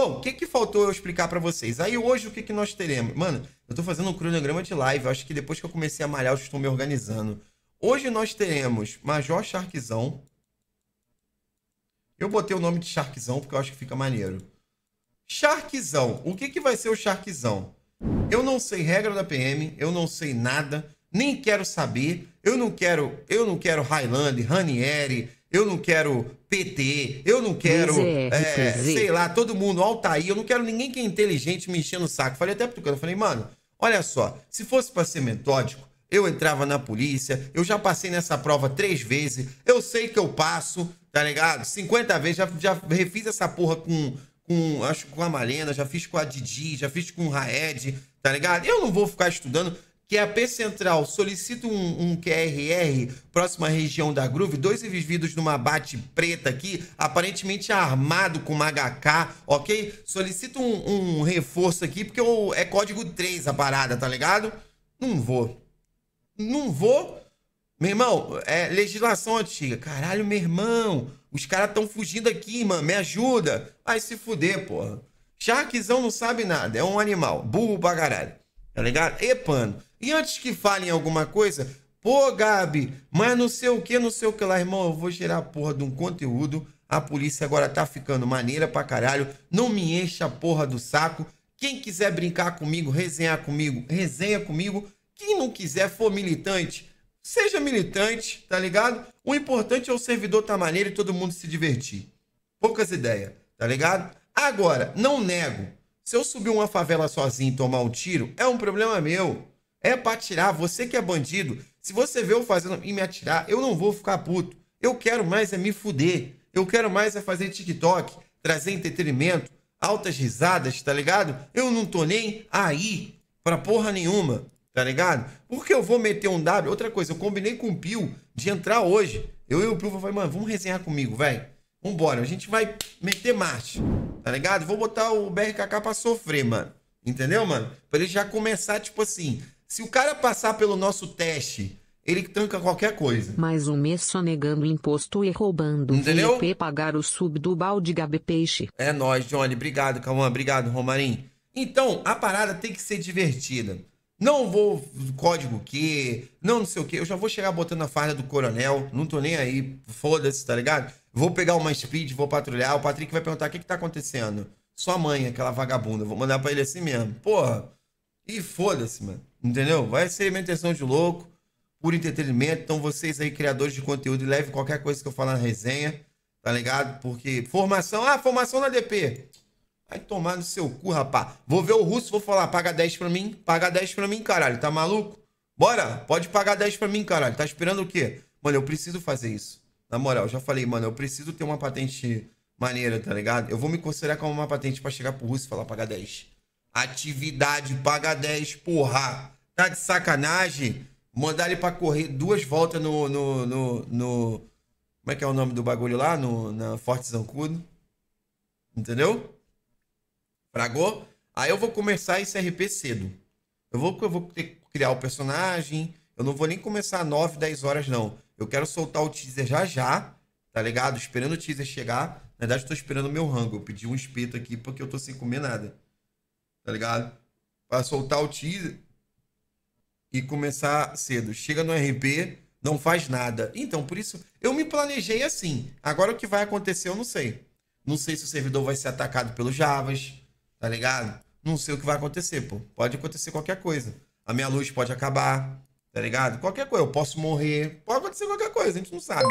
Bom, o que, que faltou eu explicar para vocês? Aí hoje o que, que nós teremos? Mano, eu tô fazendo um cronograma de live. acho que depois que eu comecei a malhar, eu estou me organizando. Hoje nós teremos Major Sharkzão. Eu botei o nome de Sharkzão porque eu acho que fica maneiro. Sharkzão. O que, que vai ser o Sharkzão? Eu não sei regra da PM, eu não sei nada, nem quero saber. Eu não quero, eu não quero Highlander, Ranieri, eu não quero PT, eu não quero, é, é, é, sei lá, todo mundo, aí. eu não quero ninguém que é inteligente me enchendo o saco. Falei até pro cara, falei, mano, olha só, se fosse pra ser metódico, eu entrava na polícia, eu já passei nessa prova três vezes, eu sei que eu passo, tá ligado? 50 vezes, já, já refiz essa porra com, com, acho com a Malena, já fiz com a Didi, já fiz com o Raed, tá ligado? Eu não vou ficar estudando que a P Central solicita um, um QRR próximo à região da Groove, dois indivíduos numa bate preta aqui, aparentemente armado com uma HK, ok? Solicita um, um reforço aqui, porque eu, é código 3 a parada, tá ligado? Não vou. Não vou. Meu irmão, é legislação antiga. Caralho, meu irmão, os caras estão fugindo aqui, mano, me ajuda. Vai se fuder, porra. Charquezão não sabe nada, é um animal, burro pra caralho. Tá ligado? E pano. E antes que falem alguma coisa, pô, Gabi, mas não sei o que, não sei o que lá, irmão, eu vou gerar a porra de um conteúdo. A polícia agora tá ficando maneira pra caralho. Não me enche a porra do saco. Quem quiser brincar comigo, resenhar comigo, resenha comigo. Quem não quiser for militante, seja militante, tá ligado? O importante é o servidor tá maneiro e todo mundo se divertir. Poucas ideias, tá ligado? Agora, não nego. Se eu subir uma favela sozinho e tomar um tiro, é um problema meu. É para atirar. Você que é bandido, se você vê eu fazendo e me atirar, eu não vou ficar puto. Eu quero mais é me fuder. Eu quero mais é fazer TikTok, trazer entretenimento, altas risadas, tá ligado? Eu não tô nem aí pra porra nenhuma, tá ligado? Porque eu vou meter um W. Outra coisa, eu combinei com o Pio de entrar hoje. Eu e o Pio falei, mano, vamos resenhar comigo, velho. Vambora, a gente vai meter marcha, tá ligado? Vou botar o BRKK pra sofrer, mano. Entendeu, mano? Pra ele já começar, tipo assim. Se o cara passar pelo nosso teste, ele tranca qualquer coisa. Mais um mês só negando imposto e roubando. Entendeu? VP pagar o sub do balde Gabi Peixe. É nóis, Johnny. Obrigado, Calma. Obrigado, Romarim. Então, a parada tem que ser divertida não vou código que, não não sei o que, eu já vou chegar botando a farda do coronel, não tô nem aí, foda-se, tá ligado? Vou pegar uma speed, vou patrulhar, o Patrick vai perguntar o que que tá acontecendo. Sua mãe, aquela vagabunda, vou mandar para ele assim mesmo. Porra, e foda-se, mano, entendeu? Vai ser minha intenção de louco, por entretenimento, então vocês aí, criadores de conteúdo, leve qualquer coisa que eu falar na resenha, tá ligado? Porque formação, ah, formação na DP, Vai tomar no seu cu, rapá. Vou ver o russo, vou falar, paga 10 pra mim, paga 10 pra mim, caralho, tá maluco? Bora, pode pagar 10 pra mim, caralho, tá esperando o quê? Mano, eu preciso fazer isso. Na moral, já falei, mano, eu preciso ter uma patente maneira, tá ligado? Eu vou me considerar como uma patente para chegar pro russo e falar, paga 10. Atividade, paga 10, porra. Tá de sacanagem? Mandar ele pra correr duas voltas no, no, no, no... Como é que é o nome do bagulho lá? No, na Forte Zancudo. Entendeu? Fragou? Aí eu vou começar esse RP cedo. Eu vou, eu vou ter criar o personagem. Eu não vou nem começar 9, 10 horas, não. Eu quero soltar o teaser já já, tá ligado? Esperando o teaser chegar. Na verdade, eu tô esperando o meu rango. Eu pedi um espeto aqui porque eu tô sem comer nada. Tá ligado? Pra soltar o teaser e começar cedo. Chega no RP, não faz nada. Então, por isso, eu me planejei assim. Agora o que vai acontecer, eu não sei. Não sei se o servidor vai ser atacado pelos Javas tá ligado? Não sei o que vai acontecer, pô. Pode acontecer qualquer coisa. A minha luz pode acabar, tá ligado? Qualquer coisa. Eu posso morrer. Pode acontecer qualquer coisa, a gente não sabe.